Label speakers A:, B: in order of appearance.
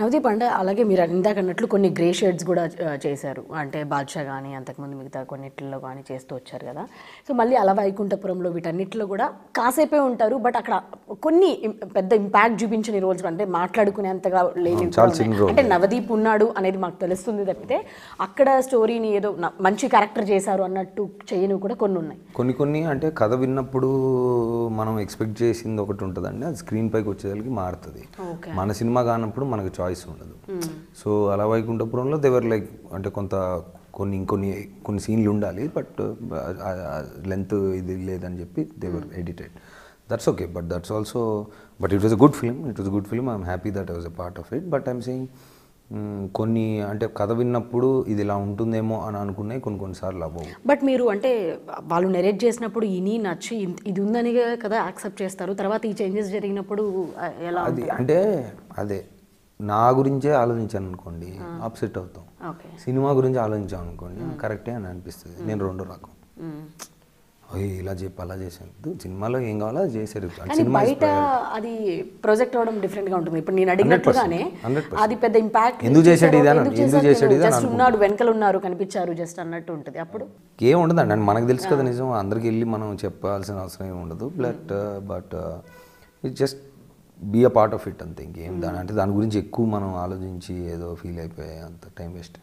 A: నవదీప్ అంటే అలాగే మీరు ఇందాక అన్నట్లు కొన్ని గ్రే షేడ్స్ కూడా చేశారు అంటే బాద్షా కానీ అంతకుముందు మిగతా కొన్నిట్లో కానీ చేస్తూ వచ్చారు కదా సో మళ్ళీ అలా వైకుంఠపురంలో వీటన్నిటిలో కూడా కాసేపే ఉంటారు బట్ అక్కడ కొన్ని పెద్ద ఇంపాక్ట్ చూపించని రోల్స్ అంటే మాట్లాడుకునేంతగా లేని అంటే నవదీప్ ఉన్నాడు అనేది మాకు తెలుస్తుంది తప్పితే అక్కడ స్టోరీని ఏదో మంచి క్యారెక్టర్ చేశారు అన్నట్టు చేయను కూడా కొన్ని ఉన్నాయి
B: కొన్ని కొన్ని అంటే కథ విన్నప్పుడు మనం ఎక్స్పెక్ట్ చేసింది ఒకటి ఉంటుందండి అది స్క్రీన్ పైకి వచ్చేసరికి మారుతుంది మన సినిమా కానప్పుడు మనకు చాయిస్ చాయిస్ ఉండదు hmm. సో అలా వైకుంఠపురంలో దేవర్ లైక్ అంటే కొంత కొన్ని ఇంకొన్ని కొన్ని సీన్లు ఉండాలి బట్ లెంత్ uh, ఇది లేదని చెప్పి Devara edited that's okay but that's also but it was a good film it was good film I'm happy that was a part of it but I'm saying కొన్ని అంటే కథ విన్నప్పుడు ఇది ఇలా ఉంటుందేమో అని అనుకున్నాయి కొన్ని కొన్నిసార్లు అవ్వవు
A: బట్ మీరు అంటే వాళ్ళు నెరేట్ చేసినప్పుడు ఇని నచ్చి ఇది ఉందని కదా యాక్సెప్ట్ చేస్తారు తర్వాత ఈ చేంజెస్ జరిగినప్పుడు ఎలా అది అంటే
B: అదే నా గురించే ఆలోచించాను అనుకోండి ఆపోజిట్ అవుతాం సినిమా గురించి ఆలోచించాం అనుకోండి కరెక్టే అని అనిపిస్తుంది నేను రెండు రకం అయ్యి ఇలా చెప్పి అలా చేశాను సినిమాలో ఏం కావాలో అది చేశారు బయట
A: అది ప్రొజెక్ట్ అవడం డిఫరెంట్ గా ఉంటుంది ఇప్పుడు నేను అడిగినట్టుగానే అది పెద్ద ఇంపాక్ట్ ఎందుకు చేశాడు ఇది ఎందుకు చేశాడు ఇది ఉన్నాడు వెనకలు ఉన్నారు కనిపించారు జస్ట్ అన్నట్టు ఉంటుంది అప్పుడు
B: ఏం ఉండదు అండి మనకు తెలుసు కదా నిజం అందరికి వెళ్ళి మనం చెప్పాల్సిన అవసరం ఏమి ఉండదు but but just be a part of it అంతే ఇంకేం దాని అంటే దాని గురించి ఎక్కువ మనం ఆలోచించి ఏదో ఫీల్ అయిపోయే అంత టైం వేస్ట్